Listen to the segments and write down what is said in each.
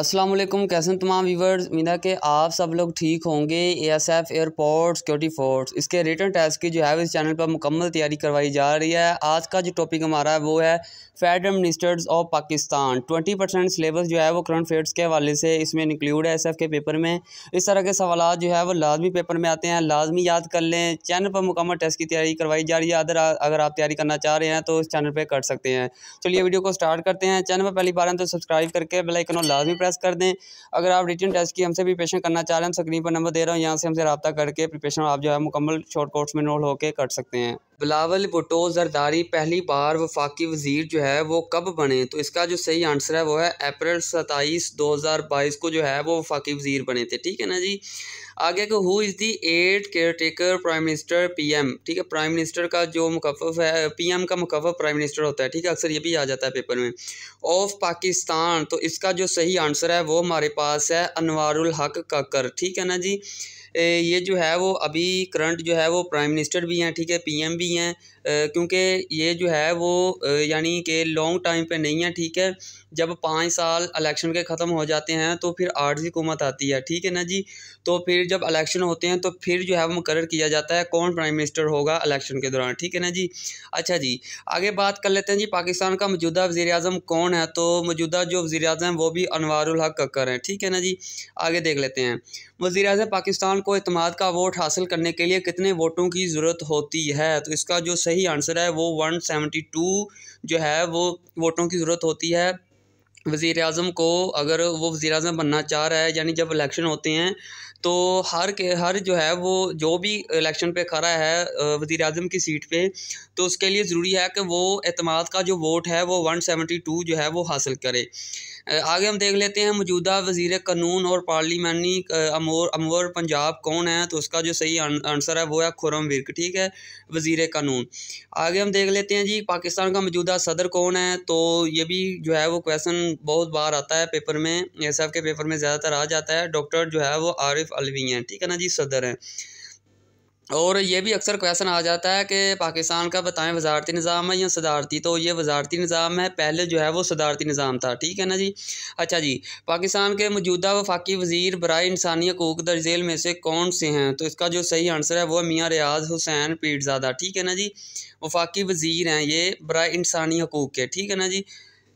अस्सलाम वालेकुम कैसे तमाम व्यूवर्स उम्मीद है कि आप सब लोग ठीक होंगे एएसएफ एयरपोर्ट सिक्योरिटी फोर्स इसके रिटर्न टेस्ट की जो है इस चैनल पर मुकम्मल तैयारी करवाई जा रही है आज का जो टॉपिक हमारा है वो है federal ministers of Pakistan twenty percent syllabus जो है वो करंट अफेयर्स के हवाले से इसमें इंक्लूड है एस एफ के पेपर में इस तरह के सवाल जो है वो लाजमी पेपर में आते हैं लाजमी याद कर लें चैनल पर मुकम्मल टेस्ट की तैयारी करवाई जा रही है अदर अगर आप तैयारी करना चाह रहे हैं तो इस चैनल पर कर सकते हैं चलिए वीडियो को स्टार्ट करते हैं चैनल पर पहली बार हैं तो सब्सक्राइब करके बेलाइकन लाजमी प्रेस कर दें अगर आप रिटर्न टेस्ट की हमसे प्रिपेशन करना चाह रहे हैं हम स्क्रीन पर नंबर दे रहा हूँ यहाँ से हमसे रबा करके प्रिपेशन आप जो है मुकम्मल शॉर्ट कोर्स में नोट होकर कर सकते हैं बिलावल भुटो जरदारी पहली बार वफाकी वजीर जो है वो कब बने तो इसका जो सही आंसर है वो है अप्रैल सताईस दो हज़ार बाईस को जो है वो वफाकी वजीर बने थे ठीक है ना जी आगे को who is the at caretaker prime minister P M ठीक है प्राइम मिनिस्टर का जो मुकफ़ है पी एम का मुकफ़ प्राइम मिनिस्टर होता है ठीक है अक्सर ये भी आ जाता है पेपर में ऑफ पाकिस्तान तो इसका जो सही आंसर है वो हमारे पास है अनवारुल हक काकर ठीक है ना जी ये जो है वो अभी करंट जो है वो प्राइम मिनिस्टर भी हैं ठीक है पीएम भी हैं क्योंकि ये जो है वो यानी कि लॉन्ग टाइम पे नहीं है ठीक है जब पाँच साल इलेक्शन के ख़त्म हो जाते हैं तो फिर आर्जी हुकूमत आती है ठीक है ना जी तो फिर जब इलेक्शन होते हैं तो फिर जो है वो मुकर किया जाता है कौन प्राइम मिनिस्टर होगा इलेक्शन के दौरान ठीक है ना जी अच्छा जी आगे बात कर लेते हैं जी पाकिस्तान का मौजूदा वज़ी अजम कौन है तो मौजूदा जो वज़ी अजम है वो भी अनवर हक कक्कर हैं ठीक है ना जी आगे देख लेते हैं वज़ी अजम पाकिस्तान को अतमाद का वोट हासिल करने के लिए कितने वोटों की ज़रूरत होती है तो इसका जो सही आंसर है वो वन सेवेंटी टू जो है वो वोटों की ज़रूरत होती है वज़ी अजम को अगर वो वज़ी अजम बनना चाह रहा है यानी जब इलेक्शन होते हैं तो हर के हर जो है वो जो भी इलेक्शन पे खड़ा है वज़ी अजम की सीट पे तो उसके लिए ज़रूरी है कि वो अतमाद का जो वोट है वो वन सेवेंटी टू जो है वो हासिल करे आगे हम देख लेते हैं मौजूदा वजीर कानून और पार्लिमानी अमोर अमोर पंजाब कौन है तो उसका जो सही आंसर है वो है खुरम विर्क ठीक है वजीर कानून आगे हम देख लेते हैं जी पाकिस्तान का मौजूदा सदर कौन है तो ये भी जो है वो क्वेश्चन बहुत बार आता है पेपर में एस के पेपर में ज़्यादातर आ जाता है डॉक्टर जो है वो आरिफ अलवी हैं ठीक है ना जी सदर हैं और ये भी अक्सर क्वेश्चन आ जाता है कि पाकिस्तान का बताएं वजारती निज़ाम है या सदारती तो ये वजारती निज़ाम है पहले जो है वो सदारती निज़ाम था ठीक है ना जी अच्छा जी पाकिस्तान के मौजूदा वफाकी वजीर बरए इंसानी हकूक दर जेल में से कौन से हैं तो इसका जो सही आंसर है वो मियाँ रियाज हुसैन पीरजादा ठीक है ना जी वफाकी वजीर हैं ये बरए इंसानी हकूक के ठीक है ना जी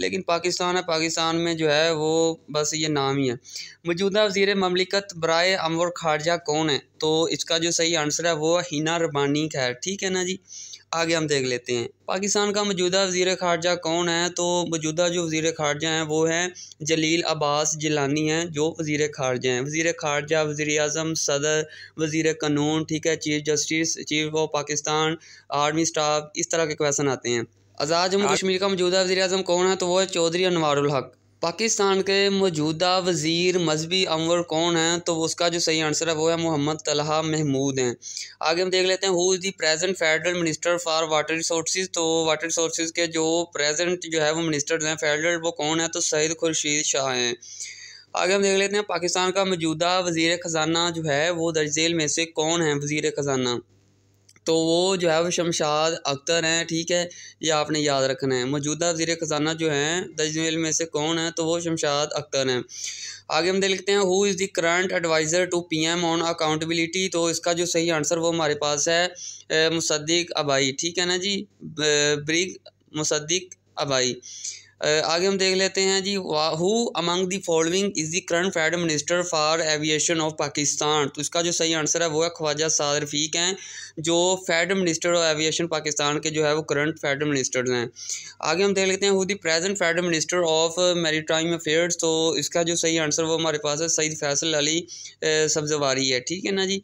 लेकिन पाकिस्तान है पाकिस्तान में जो है वो बस ये नाम ही है मौजूदा वजीर ममलिकत बरए अमर खारजा कौन है तो इसका जो सही आंसर है वो हिना रबानी का है ठीक है ना जी आगे हम देख लेते हैं पाकिस्तान का मौजूदा वजीर खारजा कौन है तो मौजूदा जो वजीर खारजा हैं वो हैं जलील अब्बास जिलानी हैं जो वजीर खारजा हैं वजीर खारजा वजी अजम सदर वजीर कानून ठीक है chief justice chief of Pakistan army staff इस तरह के क्वेश्चन आते हैं आज़ाद जम्मू कश्मीर का मौजूदा वजी अजम कौन है तो वो है चौधरी अनवारुल हक पाकिस्तान के मौजूदा वज़ीर मजहबी अमर कौन हैं तो उसका जो सही आंसर है वो है मोहम्मद तलहा महमूद हैं आगे हम देख लेते हैं who is the present federal minister for water resources तो वाटर रिसोर्सेज के जो प्रेजेंट जो है वो मिनिस्टर हैं फेडरल वो कौन है तो सईद खुर्शीद शाह हैं आगे हम देख लेते हैं पाकिस्तान का मौजूदा वजीर ख़जाना जो है वो दर्जेल में से कौन है वजीर ख़जाना तो वो जो है वो शमशाद अख्तर हैं ठीक है ये आपने याद रखना है मौजूदा वजीर ख़जाना जो हैं तजमेल में से कौन है तो वो शमशाद अख्तर हैं आगे हम देख लेते हैं who is the current adviser to P M on accountability तो इसका जो सही आंसर वो हमारे पास है मुसद्दिक अबाई ठीक है ना जी ब्रिग मुसद्दिक अबाई आगे हम देख लेते हैं जी who among the following is the current fed minister for aviation of Pakistan तो इसका जो सही आंसर है वो है ख्वाजा साद रफीक हैं जो fed minister of aviation Pakistan के जो है वो करंट फेड मिनिस्टर हैं आगे हम देख लेते हैं who the present fed minister of maritime affairs तो इसका जो सही आंसर वो हमारे पास है सईद फैसल अली सब्जवारी है ठीक है ना जी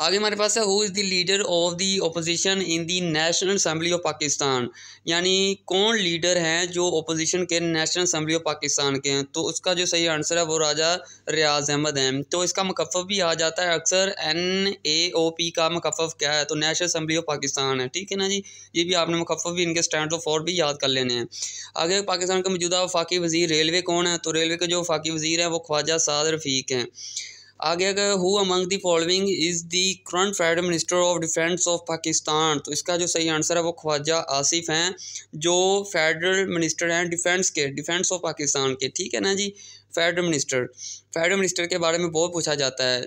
आगे हमारे पास है who is the leader of the opposition in the national assembly of Pakistan यानी कौन लीडर हैं जो ओपोजिशन के नेशनल असम्बली ऑफ पाकिस्तान के हैं तो उसका जो सही आंसर है वो राजा रियाज अहमद हैं तो इसका मकफ़ भी आ जाता है अक्सर एन ए ओ पी का मकफ़ क्या है तो नेशनल असम्बली ऑफ पाकिस्तान है ठीक है ना जी ये भी आपने मकफ़ भी इनके स्टैंड ऑफ फॉर भी याद कर लेने हैं आगे पाकिस्तान का मौजूदा वफाकी वजीर रेलवे कौन है तो रेलवे के जो वफाकी वजीर हैं वो ख्वाजा साद रफ़ीक हैं आगे अगर who among the following is the current federal minister of defence of Pakistan तो इसका जो सही आंसर है वो ख्वाजा आसिफ हैं जो फेडरल मिनिस्टर हैं डिफेंस के डिफेंस ऑफ पाकिस्तान के ठीक है ना जी फेडरल मिनिस्टर फेडरल मिनिस्टर के बारे में बहुत पूछा जाता है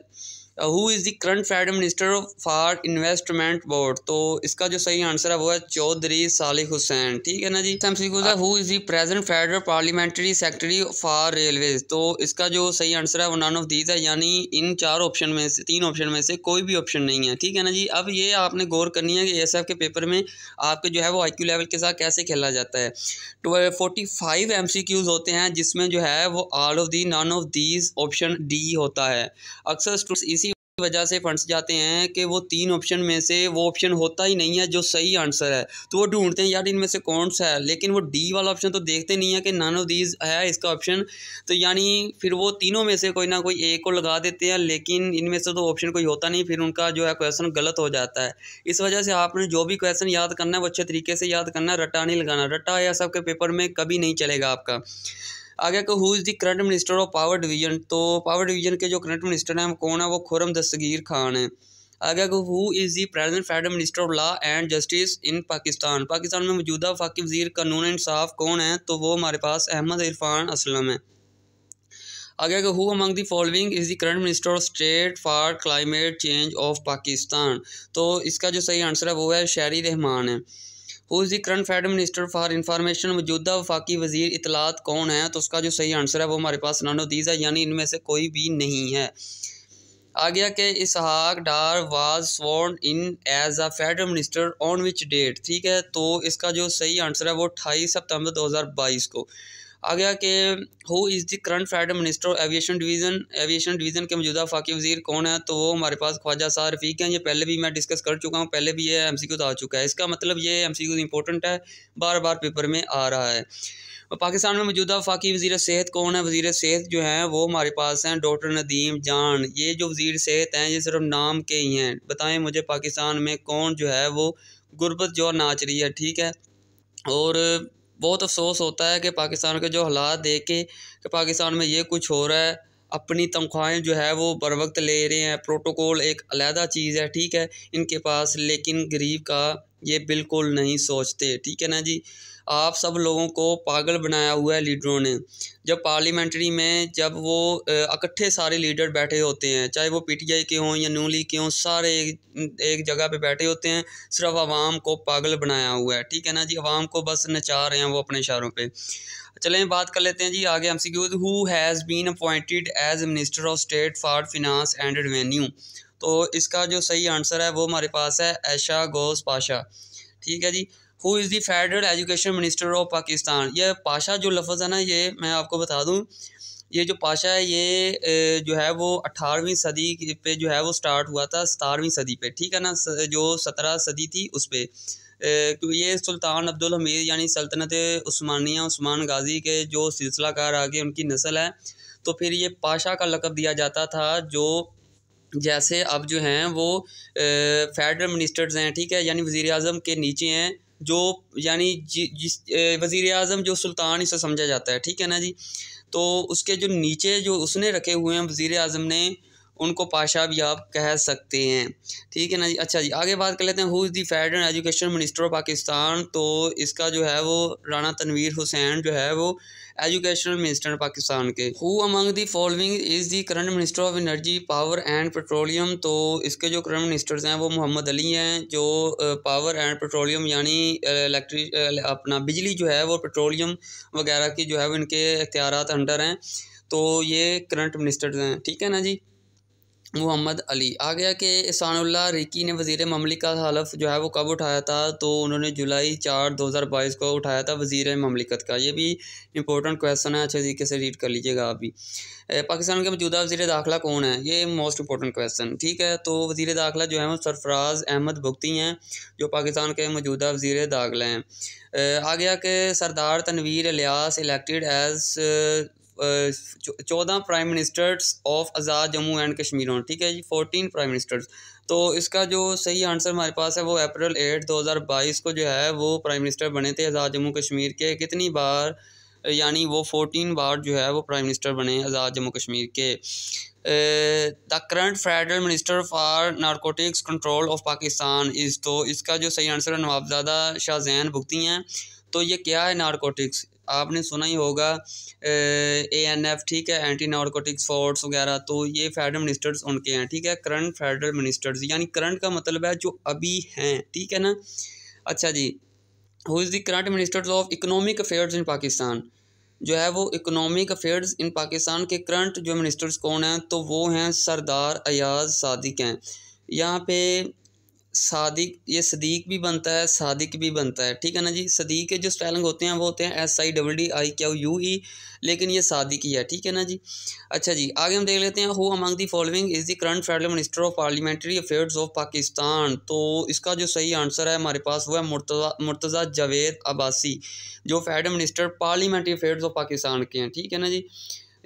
who is the current federal minister for investment board तो इसका जो सही आंसर है वो है चौधरी सालिक हुसैन ठीक है ना जी सैमसिक who is the present federal parliamentary secretary for railways तो इसका जो सही आंसर है वो नन ऑफ दीज है यानी इन चार ऑप्शन में से तीन ऑप्शन में से कोई भी ऑप्शन नहीं है ठीक है ना जी अब ये आपने गौर करनी है कि एस के पेपर में आपके जो है वो आई लेवल के साथ कैसे खेला जाता है फोर्टी फाइव एम होते हैं जिसमें जो है वो all of the none of these option D होता है अक्सर स्टूडेंट्स इसी वजह से फंड्स जाते हैं कि वो तीन ऑप्शन में से वो ऑप्शन होता ही नहीं है जो सही आंसर है तो वो ढूंढते हैं यार इनमें से कौन सा है लेकिन वो डी वाला ऑप्शन तो देखते नहीं है कि नन ऑफ दीज है इसका ऑप्शन तो यानी फिर वो तीनों में से कोई ना कोई एक को लगा देते हैं लेकिन इनमें से तो ऑप्शन कोई होता नहीं फिर उनका जो है क्वेश्चन गलत हो जाता है इस वजह से आपने जो भी क्वेश्चन याद करना है वो अच्छे तरीके से याद करना है रट्टा नहीं लगाना रट्टा या सबके पेपर में कभी नहीं चलेगा आपका आगे को who is the current minister of power division तो पावर डिवीजन के जो करंट मिनिस्टर हैं वो कौन है वो खुरम दस्तगीर खान हैं आगे को who is the present federal minister of law and justice in Pakistan Pakistan में मौजूदा फाकि वजीर कानून इंसाफ कौन है तो वो हमारे पास अहमद इरफान असलम है आगे who among the following is the current minister of state for climate change of Pakistan तो इसका जो सही आंसर है वो है शहरी रहमान है who's the current fed minister for information मौजूदा वफाकी वजीर इतलात कौन है तो उसका जो सही आंसर है वो हमारे पास नानो दीज है यानी इनमें से कोई भी नहीं है आ गया कि Ishaq Dar was sworn in as a federal minister on which date ठीक है तो इसका जो सही आंसर है वो अट्ठाईस सितंबर 2022 को आ गया कि who is the current flight minister aviation division aviation division के मौजूदा फाकी वजीर कौन है तो वो हमारे पास ख्वाजा शाह रफीक हैं ये पहले भी मैं डिस्कस कर चुका हूँ पहले भी ये एम सी क्यूज़ आ चुका है इसका मतलब ये एम सी क्यूज़ इंपॉर्टेंट है बार बार पेपर में आ रहा है पाकिस्तान में मौजूदा फाकी वज़ी सेहत कौन है वजीर सेहत जो हैं वो हमारे पास हैं डॉक्टर नदीम जान ये जो वजीर सेहत हैं ये सिर्फ नाम के ही हैं बताएं मुझे पाकिस्तान में कौन जो है वो गुर्बत जो नाच रही है ठीक है और बहुत अफसोस होता है कि पाकिस्तान के जो हालात देख के कि पाकिस्तान में ये कुछ हो रहा है अपनी तनख्वाहें जो है वो बर वक्त ले रहे हैं प्रोटोकॉल एक अलहदा चीज़ है ठीक है इनके पास लेकिन गरीब का ये बिल्कुल नहीं सोचते ठीक है ना जी आप सब लोगों को पागल बनाया हुआ है लीडरों ने जब पार्लियामेंट्री में जब वो इकट्ठे सारे लीडर बैठे होते हैं चाहे वो पीटीआई के हों या न्यू लीग के हों सारे एक, एक जगह पे बैठे होते हैं सिर्फ आवाम को पागल बनाया हुआ है ठीक है ना जी आवाम को बस नचा रहे हैं वो अपने इशारों पर चलें बात कर लेते हैं जी आगे हमसे सी who has been appointed as minister of state for finance and revenue तो इसका जो सही आंसर है वो हमारे पास है ऐशा गोस पाशा ठीक है जी who is the federal education minister of Pakistan यह पाशा जो लफ्ज़ है ना ये मैं आपको बता दूँ ये जो पाशा है ये जो है वो अठारहवीं सदी पे जो है वो स्टार्ट हुआ था सतारहवीं सदी पे ठीक है ना जो सत्रह सदी थी उस पर तो ये सुल्तान अब्दुल हमीद यानी सल्तनत उस्मानिया उस्मान गाजी के जो सिलसिला कार आगे उनकी नस्ल है तो फिर ये पाशा का लकब दिया जाता था जो जैसे अब जो हैं वो फेडरल मिनिस्टर्स हैं ठीक है यानी वज़ी अजम के नीचे हैं जो यानी जिस वज़ी अजम जो सुल्तान इसे समझा जाता है ठीक है ना जी तो उसके जो नीचे जो उसने रखे हुए हैं वज़ी अजम ने उनको पाशा भी आप कह सकते हैं ठीक है ना जी अच्छा जी आगे बात कर लेते हैं who is the federal education minister of Pakistan तो इसका जो है वो राना तनवीर हुसैन जो है वो एजुकेशन मिनिस्टर पाकिस्तान के who among the following is the current minister of energy power and petroleum तो इसके जो करंट मिनिस्टर्स हैं वो मोहम्मद अली हैं जो पावर एंड पेट्रोलियम यानी इलेक्ट्रिक अपना बिजली जो है वो पेट्रोलियम वगैरह की जो है इनके अख्तियार अंडर हैं तो ये करंट मिनिस्टर्स हैं ठीक है ना जी मोहम्मद अली आ गया कि एसानुल्ला रिकी ने वजीर ममलिक का हलफ जो है वो कब उठाया था तो उन्होंने जुलाई चार दो हज़ार बाईस को उठाया था वजीर ममलिकत का ये भी इंपॉर्टेंट क्वेश्चन है अच्छे तरीके से रीड कर लीजिएगा आप भी पाकिस्तान के मौजूदा वजी दाखिला कौन है ये मोस्ट इंपॉर्टेंट क्वेश्चन ठीक है तो वजीर दाखिला जो है वो सरफराज अहमद भुगती हैं जो पाकिस्तान के मौजूदा वजीर दाखिला हैं आ गया कि सरदार तनवीर लियास इलेक्टेड एज चौदह prime ministers of Azad Jammu and Kashmir हों ठीक है जी फोर्टीन प्राइम मिनिस्टर्स तो इसका जो सही आंसर हमारे पास है वो अप्रैल एट दो हज़ार बाईस को जो है वो प्राइम मिनिस्टर बने थे आज़ाद जम्मू कश्मीर के कितनी बार यानी वो फोर्टीन बार जो है वो प्राइम मिनिस्टर बने आज़ाद जम्मू कश्मीर के the current federal minister for narcotics control of Pakistan is तो इसका जो सही आंसर है नवाबजादा शाहजैन भुगती हैं तो ये क्या है नारकोटिक्स आपने सुना ही होगा ए एन एफ ठीक है एंटी नारकोटिक्स फोर्स वगैरह तो ये फेडरल मिनिस्टर्स उनके हैं ठीक है करंट फेडरल मिनिस्टर्स यानी करंट का मतलब है जो अभी हैं ठीक है ना अच्छा जी who is the current ministers of economic affairs in Pakistan जो है वो इकोनॉमिक अफेयर्स इन पाकिस्तान के करंट जो मिनिस्टर्स कौन हैं तो वो हैं सरदार अयाज सादिक हैं यहाँ पे सादिक ये सदीक भी बनता है सादिक भी बनता है ठीक है ना जी सदीक के जो स्पेलिंग होते हैं वो होते हैं S I double D I Q U E लेकिन ये सादिक ही है ठीक है ना जी अच्छा जी आगे हम देख लेते हैं who among the following is the current federal minister of parliamentary affairs of Pakistan तो इसका जो सही आंसर है हमारे पास वो है मुर्तज़ा मुर्तज़ा जावेद अब्बासी जो federal minister parliamentary affairs of Pakistan के हैं ठीक है ना जी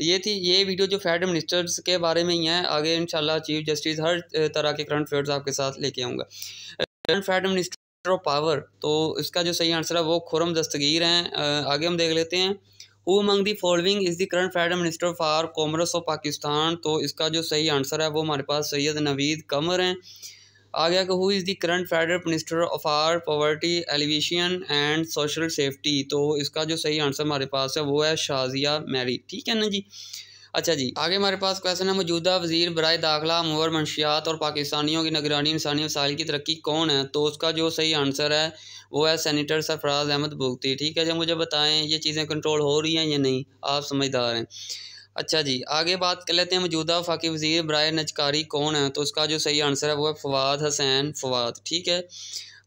ये थी ये वीडियो जो फेड मिनिस्टर्स के बारे में ही है आगे इंशाल्लाह चीफ जस्टिस हर तरह के करंट अफेयर्स आपके साथ लेके आऊँगा current federal minister of power तो इसका जो सही आंसर है वो खुरम दस्तगीर हैं आगे हम देख लेते हैं who among the following is the current fed minister for commerce of Pakistan तो इसका जो सही आंसर है वो हमारे पास सैयद नवीद कमर हैं आ गया कि who is the current federal minister of or poverty alleviation and social safety तो इसका जो सही आंसर हमारे पास है वो है शाजिया मैरी ठीक है ना जी अच्छा जी आगे हमारे पास क्वेश्चन है मौजूदा वजीर बरए दाखिला मोर मनशियात और पाकिस्तानियों की निगरानी इंसानी वसाइल की तरक्की कौन है तो उसका जो सही आंसर है वो है सैनिटर सरफराज अहमद भुगती ठीक है जब मुझे बताएं ये चीज़ें कंट्रोल हो रही हैं या नहीं आप समझदार हैं अच्छा जी आगे बात कर लेते हैं मौजूदा फ़ाकि वज़ी ब्राय नजकारी कौन है तो उसका जो सही आंसर है वो है फवाद हसैन फवाद ठीक है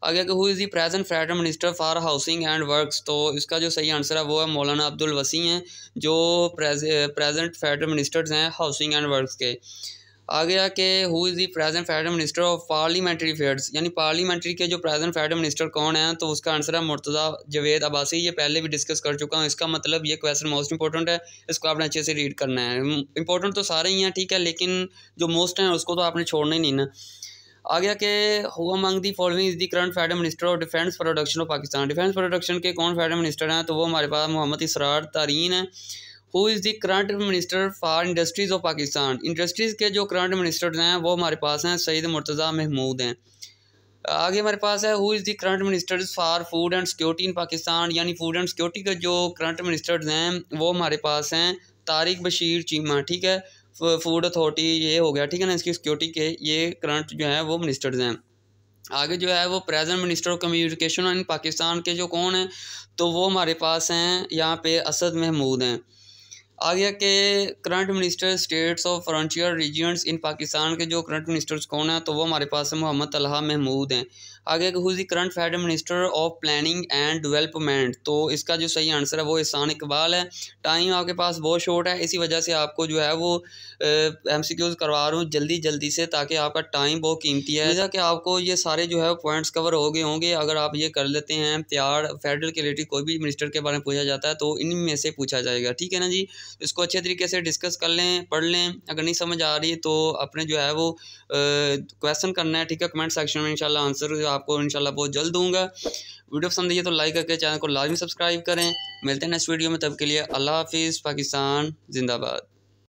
आगे कि who is the present federal minister for housing and works तो इसका जो सही आंसर है वो है मौलाना अब्दुल वसी हैं जो प्रेजेंट फेडरल मिनिस्टर्स हैं हाउसिंग एंड वर्क्स के आ गया कि who is the present federal minister of parliamentary affairs यानी पार्लियामेंट्री के जो प्रेजेंट फेडरल मिनिस्टर कौन है तो उसका आंसर है मुर्तज़ा जवेद अबासी ये पहले भी डिस्कस कर चुका हूँ इसका मतलब ये क्वेश्चन मोस्ट इंपॉर्टेंट है इसको आपने अच्छे से रीड करना है इंपॉर्टेंट तो सारे ही हैं ठीक है लेकिन जो मोस्ट हैं उसको तो आपने छोड़ना ही नहीं ना गया कि who among the following is the current federal minister of defence production of Pakistan defence production के कौन फेडरल मिनिस्टर हैं तो वो हमारे पास मोहम्मद इसरार तारीन है who is the current minister for industries of Pakistan industries के जो करंट मिनिस्टर्स हैं वो हमारे पास हैं सईद मुर्तज़ा महमूद हैं आगे हमारे पास है who is the current ministers for food and security in Pakistan यानी फूड एंड सिक्योरिटी के जो करंट मिनिस्टर्स हैं वो हमारे पास हैं तारिक बशीर चीमा ठीक है फूड अथॉरिटी ये हो गया ठीक है ना इसकी सिक्योरिटी के ये करंट जो है वो मिनिस्टर हैं आगे जो है वो present minister of communication in Pakistan के जो कौन हैं तो वो हमारे पास हैं यहाँ पे असद महमूद हैं आ गया के current minister states of frontier regions in Pakistan के जो करंट मिनिस्टर्स कौन हैं तो वो हमारे पास मोहम्मद तलहा महमूद हैं आगे हु हुई current fed minister of planning and development तो इसका जो सही आंसर है वो इसान इकबाल है टाइम आपके पास बहुत शॉर्ट है इसी वजह से आपको जो है वो एम सी क्यूज़ करवा रहा हूँ जल्दी जल्दी से ताकि आपका टाइम बहुत कीमती है जैसा कि आपको ये सारे जो है पॉइंट्स कवर हो गए होंगे अगर आप ये कर लेते हैं प्यार फेडरल के रिलेटेड कोई भी मिनिस्टर के बारे में पूछा जाता है तो इन में से पूछा जाएगा ठीक है ना जी इसको अच्छे तरीके से डिस्कस कर लें पढ़ लें अगर नहीं समझ आ रही तो अपने जो है वो क्वेश्चन करना है ठीक है कमेंट सेक्शन में इंशाल्लाह आंसर आप आपको इनशाला बहुत जल्द दूंगा वीडियो पसंद आइए तो लाइक करके चैनल को लाजमी सब्सक्राइब करें मिलते हैं नेक्स्ट वीडियो में तब के लिए अल्लाह हाफिज़ पाकिस्तान जिंदाबाद